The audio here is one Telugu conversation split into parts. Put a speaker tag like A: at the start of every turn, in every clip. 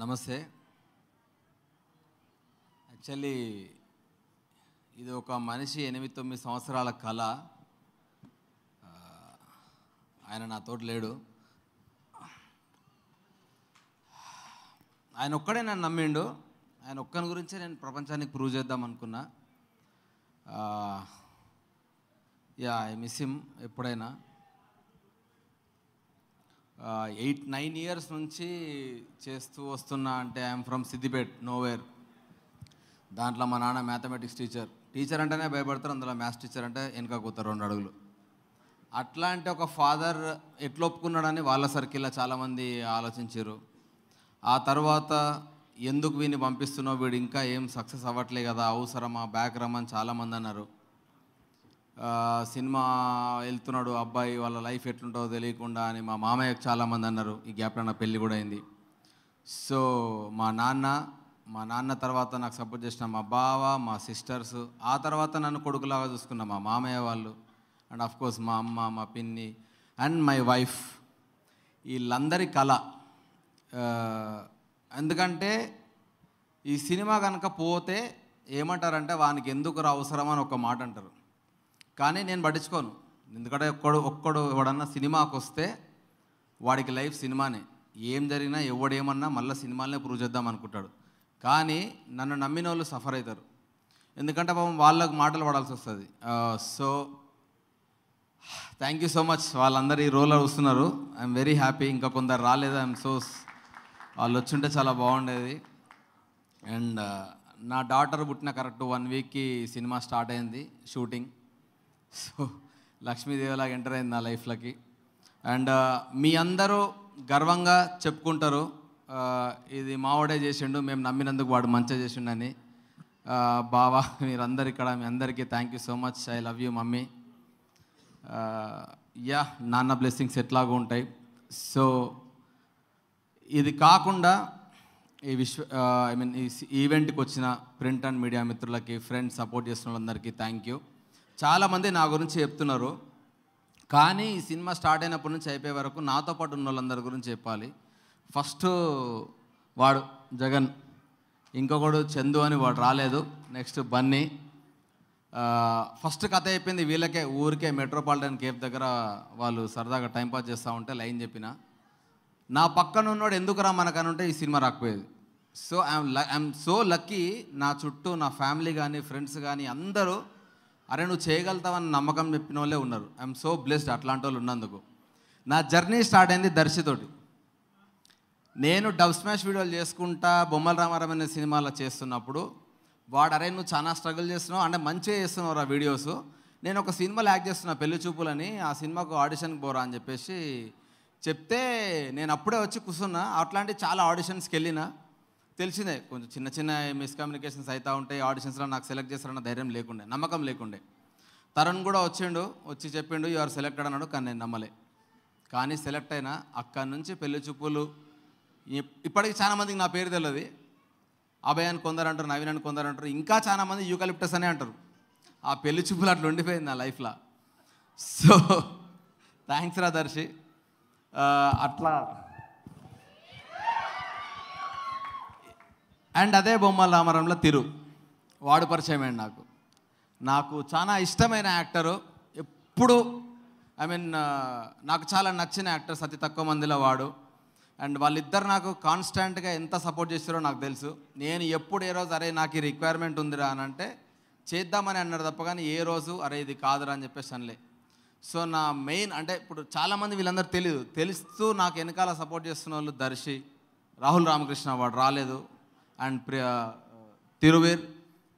A: నమస్తే యాక్చువల్లీ ఇది ఒక మనిషి ఎనిమిది తొమ్మిది సంవత్సరాల కళ ఆయన నాతో లేడు ఆయన ఒక్కడే నన్ను నమ్మిండు ఆయన ఒక్కని గురించే నేను ప్రపంచానికి ప్రూవ్ చేద్దాం అనుకున్నా యా ఐ మిస్ హిమ్ ఎప్పుడైనా ఎయిట్ నైన్ ఇయర్స్ నుంచి చేస్తూ వస్తున్నా అంటే ఐఎమ్ ఫ్రమ్ సిద్దిపేట్ నోవేర్ దాంట్లో మా నాన్న మ్యాథమెటిక్స్ టీచర్ టీచర్ అంటేనే భయపడతారు అందులో మ్యాథ్స్ టీచర్ అంటే వెనక కూతారు రెండు అడుగులు అట్లాంటి ఒక ఫాదర్ ఎట్లొప్పుకున్నాడని వాళ్ళ సర్కిల్లో చాలామంది ఆలోచించారు ఆ తర్వాత ఎందుకు వీని పంపిస్తున్నావు వీడు ఇంకా ఏం సక్సెస్ అవ్వట్లే కదా అవసరమా బ్యాక్ రమ్మని చాలామంది అన్నారు సినిమా వెళ్తున్నాడు అబ్బాయి వాళ్ళ లైఫ్ ఎట్లుంటుందో తెలియకుండా అని మా మామయ్యకు చాలామంది అన్నారు ఈ గ్యాప్లో నా పెళ్ళి కూడా అయింది సో మా నాన్న మా నాన్న తర్వాత నాకు సపోర్ట్ చేసిన మా బావ మా సిస్టర్స్ ఆ తర్వాత నన్ను కొడుకులాగా చూసుకున్న మా మామయ్య వాళ్ళు అండ్ అఫ్ కోర్స్ మా అమ్మ మా పిన్ని అండ్ మై వైఫ్ వీళ్ళందరి కళ ఎందుకంటే ఈ సినిమా కనుక పోతే ఏమంటారంటే వానికి ఎందుకు అవసరం అని ఒక మాట అంటారు కానీ నేను పట్టించుకోను ఎందుకంటే ఒక్కడు ఒక్కడు ఎవడన్నా సినిమాకి వస్తే వాడికి లైఫ్ సినిమానే ఏం జరిగినా ఎవడేమన్నా మళ్ళీ సినిమాలనే ప్రూవ్ చేద్దాం అనుకుంటాడు కానీ నన్ను నమ్మిన వాళ్ళు సఫర్ అవుతారు ఎందుకంటే పాపం వాళ్ళకు మాటలు పడాల్సి వస్తుంది so thank you so much వాళ్ళందరూ ఈ రోల్ వస్తున్నారు ఐఎమ్ వెరీ హ్యాపీ ఇంకా కొందరు రాలేదు ఐఎమ్ సో వాళ్ళు వచ్చుంటే చాలా బాగుండేది అండ్ నా డాటర్ పుట్టిన కరెక్ట్ వన్ వీక్కి సినిమా స్టార్ట్ అయింది షూటింగ్ సో లక్ష్మీదేవిలాగా ఎంటర్ అయింది నా లైఫ్లోకి అండ్ uh, మీ అందరూ గర్వంగా చెప్పుకుంటారు uh, ఇది మావాడే చేసిండు మేము నమ్మినందుకు వాడు మంచిగా చేసిండని uh, బావా మీరందరు ఇక్కడ మీ అందరికీ thank you so much I love you mummy yeah నాన్న బ్లెస్సింగ్స్ ఎట్లాగూ ఉంటాయి సో ఇది కాకుండా ఈ విశ్వ ఐ మీన్ ఈ ఈవెంట్కి వచ్చిన ప్రింట్ అండ్ మీడియా మిత్రులకి ఫ్రెండ్స్ సపోర్ట్ చేసిన వాళ్ళందరికీ థ్యాంక్ యూ చాలామంది నా గురించి చెప్తున్నారు కానీ ఈ సినిమా స్టార్ట్ అయినప్పటి నుంచి అయిపోయే వరకు నాతో పాటు ఉన్న వాళ్ళందరి గురించి చెప్పాలి ఫస్ట్ వాడు జగన్ ఇంకొకడు చందు అని వాడు రాలేదు నెక్స్ట్ బన్నీ ఫస్ట్ కథ అయిపోయింది వీళ్ళకే ఊరికే మెట్రోపాలిటన్ కేఫ్ దగ్గర వాళ్ళు సరదాగా టైంపాస్ చేస్తూ ఉంటే లైన్ చెప్పిన నా పక్కన ఉన్నోడు ఎందుకు రా మనకనుంటే ఈ సినిమా రాకపోయేది so I'm I'm so lucky నా చుట్టూ నా ఫ్యామిలీ కానీ ఫ్రెండ్స్ కానీ అందరూ అరే నువ్వు చేయగలుగుతావని నమ్మకం చెప్పిన వాళ్ళే ఉన్నారు ఐఎమ్ సో బ్లెస్డ్ అట్లాంటి వాళ్ళు ఉన్నందుకు నా జర్నీ స్టార్ట్ అయింది దర్శితోటి నేను డబ్ స్మాష్ వీడియోలు చేసుకుంటా బొమ్మల రామారావు అనే సినిమాలో చేస్తున్నప్పుడు వాడు అరే నువ్వు చాలా స్ట్రగుల్ చేస్తున్నావు అంటే మంచిగా చేస్తున్నావు ఆ వీడియోస్ నేను ఒక సినిమాలు యాక్ట్ చేస్తున్నా పెళ్లి చూపులని ఆ సినిమాకు ఆడిషన్కి పోరా అని చెప్పేసి చెప్తే నేను అప్పుడే వచ్చి కూర్చున్నా అట్లాంటి చాలా ఆడిషన్స్కి వెళ్ళినా తెలిసిందే కొంచెం చిన్న చిన్న మిస్కమ్యూనికేషన్స్ అవుతూ ఉంటాయి ఆడిషన్స్లో నాకు సెలెక్ట్ చేస్తారన్న ధైర్యం లేకుండే నమ్మకం లేకుండే తరుణ్ కూడా వచ్చిండు వచ్చి చెప్పిండు యు సెలెక్ట్ సెలెక్టెడ్ అన్నాడు కానీ నేను నమ్మలే కానీ సెలెక్ట్ అయినా అక్కడి నుంచి పెళ్లి చూపులు ఇప్పటికీ చాలామందికి నా పేరు తెలియదు అభయ్ అని కొందరు అంటారు నవీన్ అని కొందరు అంటారు ఇంకా చాలామంది యూకలిప్టస్ అనే అంటారు ఆ పెళ్లి చూపులు అట్లా ఉండిపోయింది నా లైఫ్లో సో థ్యాంక్స్ రా దర్శి అట్లా అండ్ అదే బొమ్మల రామరంలో తిరు వాడు అండి నాకు నాకు చాలా ఇష్టమైన యాక్టరు ఎప్పుడు ఐ మీన్ నాకు చాలా నచ్చిన యాక్టర్స్ అతి తక్కువ మందిలో వాడు అండ్ వాళ్ళిద్దరు నాకు కాన్స్టాంట్గా ఎంత సపోర్ట్ చేస్తారో నాకు తెలుసు నేను ఎప్పుడు ఏ రోజు అరే నాకు ఈ రిక్వైర్మెంట్ ఉందిరా అని అంటే చేద్దామని అన్నారు తప్ప కానీ ఏ రోజు అరే ఇది కాదురా అని చెప్పేసి అనలే సో నా మెయిన్ అంటే ఇప్పుడు చాలామంది వీళ్ళందరూ తెలియదు తెలుస్తూ నాకు వెనకాల సపోర్ట్ చేస్తున్న వాళ్ళు దర్శి రాహుల్ రామకృష్ణ వాడు రాలేదు అండ్ తిరువేర్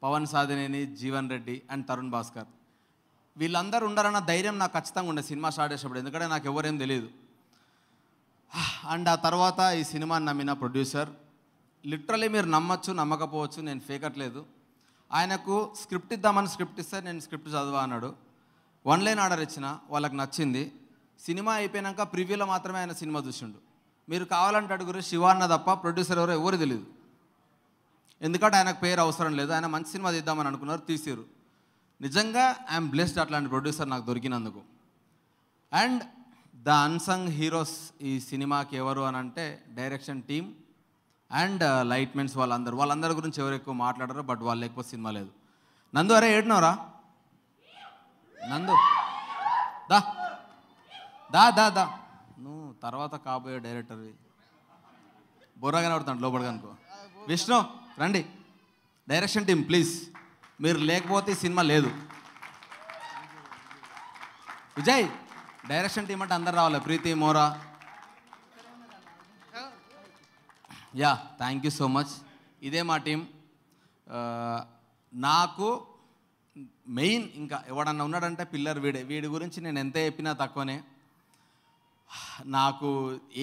A: పవన్ సాధినేని జీవన్ రెడ్డి అండ్ తరుణ్ భాస్కర్ వీళ్ళందరూ ఉండాలన్న ధైర్యం నాకు ఖచ్చితంగా ఉండే సినిమా స్టార్ట్ చేసేటప్పుడు ఎందుకంటే నాకు ఎవరేం తెలియదు అండ్ ఆ తర్వాత ఈ సినిమాని నమ్మిన ప్రొడ్యూసర్ లిటరలీ మీరు నమ్మచ్చు నమ్మకపోవచ్చు నేను ఫేకట్లేదు ఆయనకు స్క్రిప్ట్ ఇద్దామని స్క్రిప్ట్ ఇస్తే నేను స్క్రిప్ట్ చదువా అన్నాడు వన్ లైన్ ఆర్డర్ ఇచ్చిన వాళ్ళకి నచ్చింది సినిమా అయిపోయినాక ప్రివ్యూలో మాత్రమే ఆయన సినిమా చూసిండు మీరు కావాలంటే అడుగురు శివ అన్న తప్ప ప్రొడ్యూసర్ ఎవరో ఎవరు తెలియదు ఎందుకంటే ఆయనకు పేరు అవసరం లేదు ఆయన మంచి సినిమా తీద్దామని అనుకున్నారు తీసారు నిజంగా ఐఎమ్ బ్లెస్డ్ అట్లాంటి ప్రొడ్యూసర్ నాకు దొరికినందుకు అండ్ ద అన్సంగ్ హీరోస్ ఈ సినిమాకి ఎవరు అని అంటే direction team and uh, lightmens వాళ్ళందరూ వాళ్ళందరి గురించి ఎవరు ఎక్కువ మాట్లాడరు బట్ వాళ్ళు ఎక్కువ సినిమా లేదు నందు అరే ఏడినవరా నందు దా దా దా దా నువ్వు తర్వాత కాబోయే డైరెక్టర్వి బొర్రగానే పడుతున్నాడు లోపల అనుకో విష్ణు రండి డైరెక్షన్ టీం ప్లీజ్ మీరు లేకపోతే సినిమా లేదు విజయ్ డైరెక్షన్ టీం అంటే అందరు రావాలి Preethi Mora yeah thank you so much ఇదే మా టీం నాకు మెయిన్ ఇంకా ఎవడన్నా ఉన్నాడంటే పిల్లర్ వీడే వీడి గురించి నేను ఎంత చెప్పినా తక్కువనే నాకు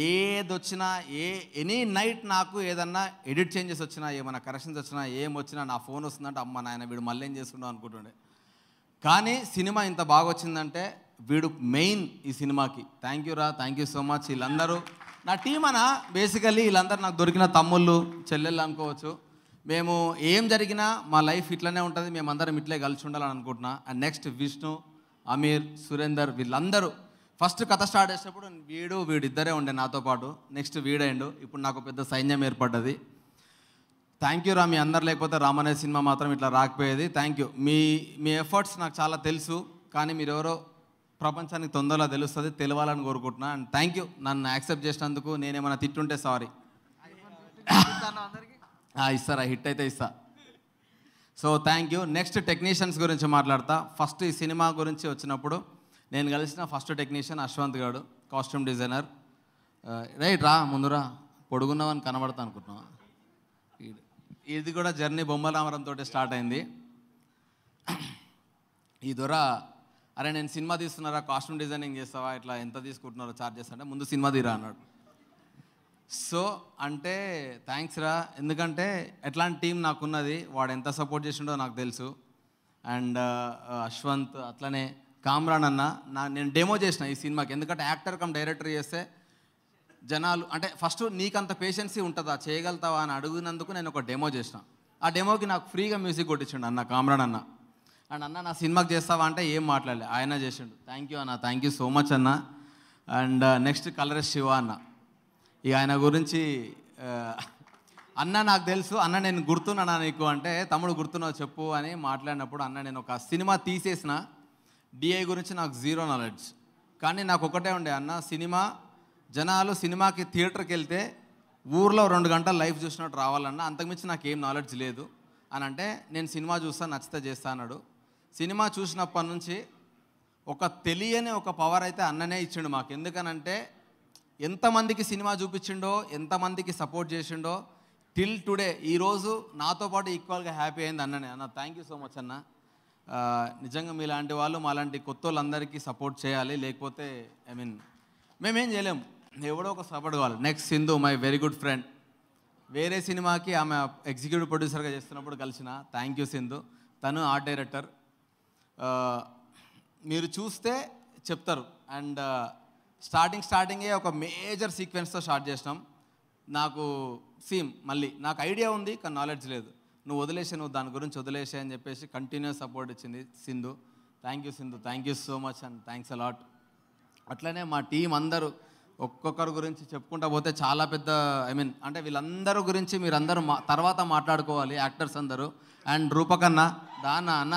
A: ఏది వచ్చినా ఏ ఎనీ నైట్ నాకు ఏదన్నా ఎడిట్ చేంజెస్ వచ్చినా ఏమైనా కరెక్షన్స్ వచ్చినా ఏం వచ్చినా నా ఫోన్ వస్తుందంటే అమ్మ నాయన వీడు మళ్ళీ ఏం చేసుకుంటాం అనుకుంటుండే కానీ సినిమా ఇంత బాగా వచ్చిందంటే వీడు మెయిన్ ఈ సినిమాకి థ్యాంక్ యూ రా థ్యాంక్ యూ సో మచ్ వీళ్ళందరూ నా టీం అన బేసికల్లీ వీళ్ళందరూ నాకు దొరికిన తమ్ముళ్ళు చెల్లెళ్ళు అనుకోవచ్చు మేము ఏం జరిగినా మా లైఫ్ ఇట్లనే ఉంటుంది మేమందరం ఇట్లే కలిసి ఉండాలని అనుకుంటున్నా అండ్ నెక్స్ట్ విష్ణు అమీర్ సురేందర్ వీళ్ళందరూ ఫస్ట్ కథ స్టార్ట్ చేసినప్పుడు వీడు వీడిద్దరే ఉండే నాతో పాటు నెక్స్ట్ వీడైండు ఇప్పుడు నాకు పెద్ద సైన్యం ఏర్పడ్డది థ్యాంక్ యూ రా మీ అందరు లేకపోతే అనే సినిమా మాత్రం ఇట్లా రాకపోయేది థ్యాంక్ యూ మీ మీ ఎఫర్ట్స్ నాకు చాలా తెలుసు కానీ మీరెవరో ప్రపంచానికి తొందరగా తెలుస్తుంది తెలియాలని కోరుకుంటున్నా అండ్ థ్యాంక్ యూ నన్ను యాక్సెప్ట్ చేసినందుకు నేనేమైనా తిట్టుంటే సారీ ఇస్తారా హిట్ అయితే ఇస్తా so thank you next technicians గురించి మాట్లాడతా ఫస్ట్ ఈ సినిమా గురించి వచ్చినప్పుడు నేను కలిసిన ఫస్ట్ టెక్నీషియన్ అశ్వంత్ గారు కాస్ట్యూమ్ డిజైనర్ రైట్ రా ముందురా పొడుగున్నావని కనబడతా అనుకుంటున్నావా ఇది కూడా జర్నీ బొమ్మరామరంతో స్టార్ట్ అయింది ఈ దొర అరే నేను సినిమా తీస్తున్నారా కాస్ట్యూమ్ డిజైనింగ్ చేస్తావా ఇట్లా ఎంత తీసుకుంటున్నారో చార్జెస్ అంటే ముందు సినిమా తీరా అన్నాడు సో అంటే థ్యాంక్స్ రా ఎందుకంటే ఎట్లాంటి టీం నాకున్నది వాడు ఎంత సపోర్ట్ చేసిండో నాకు తెలుసు అండ్ అశ్వంత్ అట్లనే కామ్రాన్ అన్న నా నేను డెమో చేసిన ఈ సినిమాకి ఎందుకంటే యాక్టర్ కమ్ డైరెక్టర్ చేస్తే జనాలు అంటే ఫస్ట్ నీకంత పేషెన్సీ ఉంటుందా చేయగలుగుతావా అని అడిగినందుకు నేను ఒక డెమో చేసిన ఆ డెమోకి నాకు ఫ్రీగా మ్యూజిక్ కొట్టించండి అన్న కామ్రాన్ అన్న అండ్ అన్న నా సినిమాకి చేస్తావా అంటే ఏం మాట్లాడలే ఆయన చేసిండు థ్యాంక్ యూ అన్న థ్యాంక్ యూ సో మచ్ అన్న అండ్ నెక్స్ట్ కలర్ శివ అన్న ఇక ఆయన గురించి uh, అన్న నాకు తెలుసు అన్న నేను గుర్తున్నానా నీకు అంటే తమ్ముడు గుర్తున్నా చెప్పు అని మాట్లాడినప్పుడు అన్న నేను ఒక సినిమా తీసేసిన డిఐ గురించి నాకు జీరో నాలెడ్జ్ కానీ నాకు ఒకటే ఉండే అన్న సినిమా జనాలు సినిమాకి థియేటర్కి వెళ్తే ఊర్లో రెండు గంటలు లైఫ్ చూసినట్టు రావాలన్నా అంతకుమించి నాకు ఏం నాలెడ్జ్ లేదు అని అంటే నేను సినిమా చూస్తా నచ్చితే చేస్తా అన్నాడు సినిమా చూసినప్పటి నుంచి ఒక తెలియని ఒక పవర్ అయితే అన్ననే ఇచ్చిండు మాకు ఎందుకనంటే ఎంతమందికి సినిమా చూపించిండో ఎంతమందికి సపోర్ట్ చేసిండో టిల్ టుడే ఈరోజు నాతో పాటు ఈక్వల్గా హ్యాపీ అయింది అన్ననే అన్న థ్యాంక్ యూ సో మచ్ అన్న నిజంగా మీలాంటి వాళ్ళు మాలాంటి కొత్త వాళ్ళందరికీ సపోర్ట్ చేయాలి లేకపోతే ఐ మీన్ మేమేం చేయలేము ఎవడో ఒక సపోర్ట్ కావాలి next Sindhu my very good friend వేరే సినిమాకి ఆమె ఎగ్జిక్యూటివ్ ప్రొడ్యూసర్గా చేస్తున్నప్పుడు కలిసిన థ్యాంక్ యూ సింధు తను ఆర్ట్ డైరెక్టర్ మీరు చూస్తే చెప్తారు అండ్ స్టార్టింగ్ స్టార్టింగే ఒక మేజర్ సీక్వెన్స్తో స్టార్ట్ చేసినాం నాకు సీమ్ మళ్ళీ నాకు ఐడియా ఉంది కానీ నాలెడ్జ్ లేదు నువ్వు వదిలేసే నువ్వు దాని గురించి వదిలేసా అని చెప్పేసి కంటిన్యూస్ సపోర్ట్ ఇచ్చింది Sindhu thank you Sindhu thank you so much and thanks a lot అట్లనే మా టీం అందరూ ఒక్కొక్కరి గురించి చెప్పుకుంటా పోతే చాలా పెద్ద ఐ మీన్ అంటే వీళ్ళందరూ గురించి మీరందరూ మా తర్వాత మాట్లాడుకోవాలి యాక్టర్స్ అందరూ అండ్ రూపకన్న దానా అన్న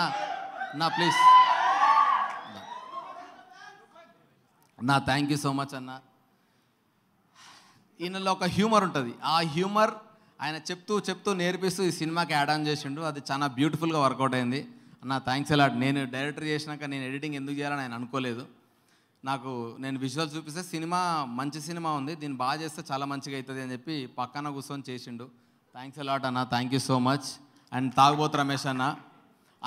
A: నా ప్లీజ్ నా థ్యాంక్ యూ సో మచ్ అన్న ఈయనలో ఒక హ్యూమర్ ఉంటుంది ఆ హ్యూమర్ ఆయన చెప్తూ చెప్తూ నేర్పిస్తూ ఈ సినిమాకి యాడ్ ఆన్ చేసిండు అది చాలా బ్యూటిఫుల్గా వర్కౌట్ అయింది అన్న థ్యాంక్స్ అలాట్ నేను డైరెక్టర్ చేసినాక నేను ఎడిటింగ్ ఎందుకు చేయాలని ఆయన అనుకోలేదు నాకు నేను విజువల్ చూపిస్తే సినిమా మంచి సినిమా ఉంది దీన్ని బాగా చేస్తే చాలా మంచిగా అవుతుంది అని చెప్పి పక్కన కూర్చొని చేసిండు థ్యాంక్స్ అలాట్ అన్న thank you so much and తాగుబోతు రమేష్ అన్న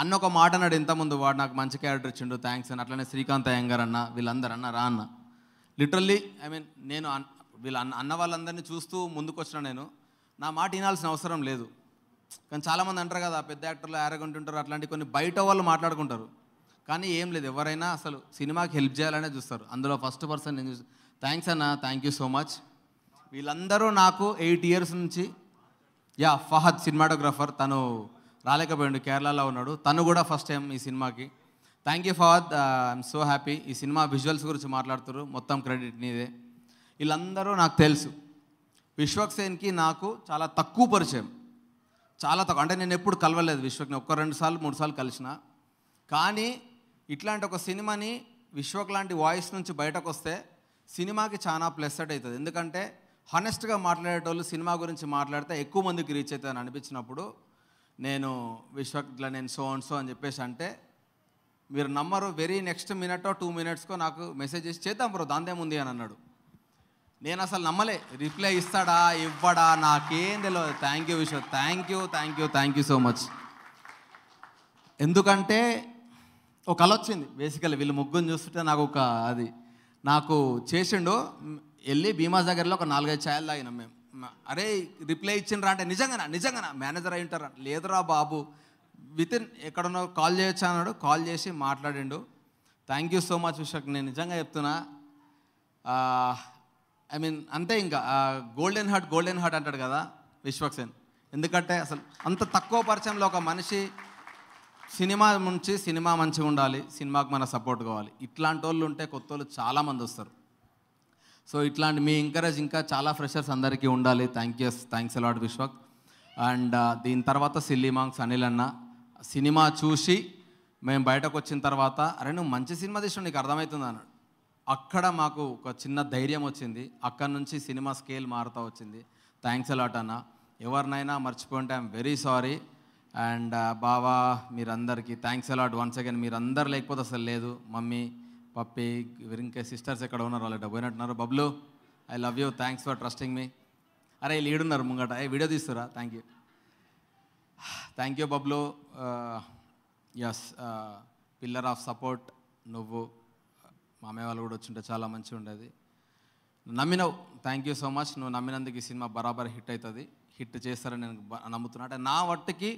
A: అన్న ఒక మాట అన్నాడు ఇంతకుముందు వాడు నాకు మంచి క్యారెక్టర్ ఇచ్చిండు థ్యాంక్స్ అని అట్లనే శ్రీకాంత్ అయ్యంగార్ అన్న వీళ్ళందరూ అన్న రా అన్న లిటరల్లీ ఐ మీన్ నేను వీళ్ళ అన్న వాళ్ళందరినీ చూస్తూ ముందుకు వచ్చిన నేను నా మాట వినాల్సిన అవసరం లేదు కానీ చాలామంది అంటారు కదా పెద్ద యాక్టర్లు యారగంట ఉంటారు అట్లాంటి కొన్ని బయట వాళ్ళు మాట్లాడుకుంటారు కానీ ఏం లేదు ఎవరైనా అసలు సినిమాకి హెల్ప్ చేయాలనే చూస్తారు అందులో ఫస్ట్ పర్సన్ నేను థ్యాంక్స్ అన్న థ్యాంక్ యూ సో మచ్ వీళ్ళందరూ నాకు ఎయిట్ ఇయర్స్ నుంచి యా ఫహద్ సినిమాటోగ్రాఫర్ తను రాలేకపోయాడు కేరళలో ఉన్నాడు తను కూడా ఫస్ట్ టైం ఈ సినిమాకి thank you Fahad I'm so happy ఈ సినిమా విజువల్స్ గురించి మాట్లాడుతారు మొత్తం క్రెడిట్ నీదే వీళ్ళందరూ నాకు తెలుసు విశ్వక్సేన్కి నాకు చాలా తక్కువ పరిచయం చాలా తక్కువ అంటే నేను ఎప్పుడు కలవలేదు విశ్వక్ని ఒక్క రెండు సార్లు మూడు సార్లు కలిసిన కానీ ఇట్లాంటి ఒక సినిమాని విశ్వక్ లాంటి వాయిస్ నుంచి బయటకు వస్తే సినిమాకి చాలా ప్లస్ అట్ అవుతుంది ఎందుకంటే హానెస్ట్గా మాట్లాడేటోళ్ళు సినిమా గురించి మాట్లాడితే ఎక్కువ మందికి రీచ్ అవుతుందని అనిపించినప్పుడు నేను విశ్వక్ ఇట్లా నేను సో అండ్ సో అని చెప్పేసి అంటే మీరు నమ్మరు వెరీ నెక్స్ట్ మినిట్ టూ మినిట్స్కో నాకు మెసేజ్ చేసి చేద్దాం బ్రో దాందేముంది అని అన్నాడు నేను అసలు నమ్మలే రిప్లై ఇస్తాడా ఇవ్వడా నాకేం తెలియదు థ్యాంక్ యూ విషయం thank you thank you thank you so much ఎందుకంటే ఒక కళ వచ్చింది బేసికల్ వీళ్ళు ముగ్గురు చూస్తుంటే నాకు ఒక అది నాకు చేసిండు వెళ్ళి భీమా దగ్గరలో ఒక నాలుగైదు ఛాయలు తాగినాం మేము అరే రిప్లై ఇచ్చిండ్రా అంటే నిజంగానా నిజంగానా మేనేజర్ అయి ఉంటారా లేదురా బాబు విత్ ఇన్ ఎక్కడనో కాల్ చేయొచ్చా అన్నాడు కాల్ చేసి మాట్లాడిండు thank you so much Vishak నేను నిజంగా చెప్తున్నా ఐ మీన్ అంతే ఇంకా గోల్డెన్ హార్ట్ గోల్డెన్ హార్ట్ అంటాడు కదా విశ్వక్సేన్ ఎందుకంటే అసలు అంత తక్కువ పరిచయంలో ఒక మనిషి సినిమా నుంచి సినిమా మంచిగా ఉండాలి సినిమాకి మన సపోర్ట్ కావాలి ఇట్లాంటి వాళ్ళు ఉంటే కొత్త వాళ్ళు చాలామంది వస్తారు సో ఇట్లాంటి మీ ఎంకరేజ్ ఇంకా చాలా ఫ్రెషర్స్ అందరికీ ఉండాలి థ్యాంక్ యూ థ్యాంక్స్ అలాడ్ విశ్వక్ అండ్ uh, దీని తర్వాత సిల్లీ మాంగ్స్ అనిల్ అన్న సినిమా చూసి మేము బయటకు వచ్చిన తర్వాత అరే నువ్వు మంచి సినిమా తీసుకుని నీకు అర్థమవుతుంది అన్నాడు అక్కడ మాకు ఒక చిన్న ధైర్యం వచ్చింది అక్కడ నుంచి సినిమా స్కేల్ మారుతూ వచ్చింది థ్యాంక్స్ అలాట్ అన్న ఎవరినైనా మర్చిపోయింటే ఐఎమ్ వెరీ సారీ అండ్ బావా మీరందరికీ థ్యాంక్స్ అలాట్ వన్స్ అగైన్ మీరందరు లేకపోతే అసలు లేదు మమ్మీ పప్పి ఇంకే సిస్టర్స్ ఎక్కడ ఉన్నారు వాళ్ళు పోయినట్టున్నారు Bablu I love you thanks for trusting me అరే ఉన్నారు ముంగట ఏ వీడియో తీస్తురా thank you thank you Bablu is pillar of support నువ్వు మా అమ్మాయి వాళ్ళు కూడా వచ్చింటే చాలా మంచిగా ఉండేది నమ్మినవు థ్యాంక్ యూ సో మచ్ నువ్వు నమ్మినందుకు ఈ సినిమా బరాబర్ హిట్ అవుతుంది హిట్ చేస్తారని నేను నమ్ముతున్నా అంటే నా మట్టుకి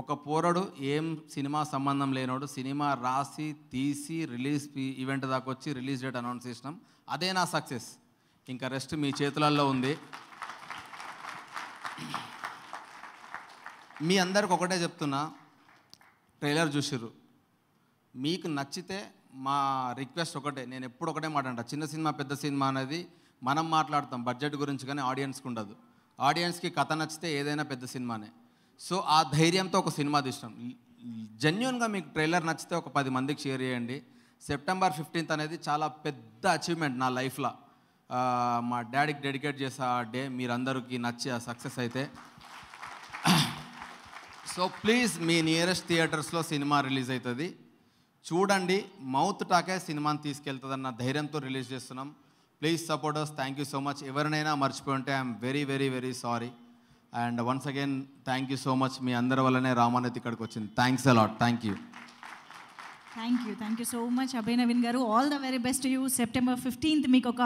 A: ఒక పోరడు ఏం సినిమా సంబంధం లేనోడు సినిమా రాసి తీసి రిలీజ్ ఈవెంట్ దాకా వచ్చి రిలీజ్ డేట్ అనౌన్స్ చేసినాం అదే నా సక్సెస్ ఇంకా రెస్ట్ మీ చేతులలో ఉంది మీ అందరికి ఒకటే చెప్తున్నా ట్రైలర్ చూసిర్రు మీకు నచ్చితే మా రిక్వెస్ట్ ఒకటే నేను ఎప్పుడు ఒకటే మాట అంట చిన్న సినిమా పెద్ద సినిమా అనేది మనం మాట్లాడతాం బడ్జెట్ గురించి కానీ ఆడియన్స్కి ఉండదు ఆడియన్స్కి కథ నచ్చితే ఏదైనా పెద్ద సినిమానే సో ఆ ధైర్యంతో ఒక సినిమా తీసినాం జెన్యున్గా మీకు ట్రైలర్ నచ్చితే ఒక పది మందికి షేర్ చేయండి సెప్టెంబర్ ఫిఫ్టీన్త్ అనేది చాలా పెద్ద అచీవ్మెంట్ నా లైఫ్లో మా డాడీకి డెడికేట్ చేసే ఆ డే మీరందరికీ నచ్చి ఆ సక్సెస్ అయితే సో ప్లీజ్ మీ నియరెస్ట్ థియేటర్స్లో సినిమా రిలీజ్ అవుతుంది చూడండి మౌత్ టాకే సినిమాని తీసుకెళ్తుందన్న ధైర్యంతో రిలీజ్ చేస్తున్నాం please supporters thank you so much ఎవరినైనా మర్చిపోయి ఉంటే I'm very very very sorry and once again thank you so much మీ అందరి వల్లనే రామానేత్ ఇక్కడికి వచ్చింది thanks a lot thank you thank you thank you so much Abhay Naveen గారు all the very best you September fifteenth మీకు ఒక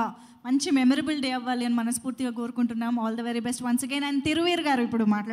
A: మంచి మెమరబుల్ డే అవ్వాలి అని మనస్ఫూర్తిగా కోరుకుంటున్నాం all the very best once again and Thiruveer గారు ఇప్పుడు మాట్లాడు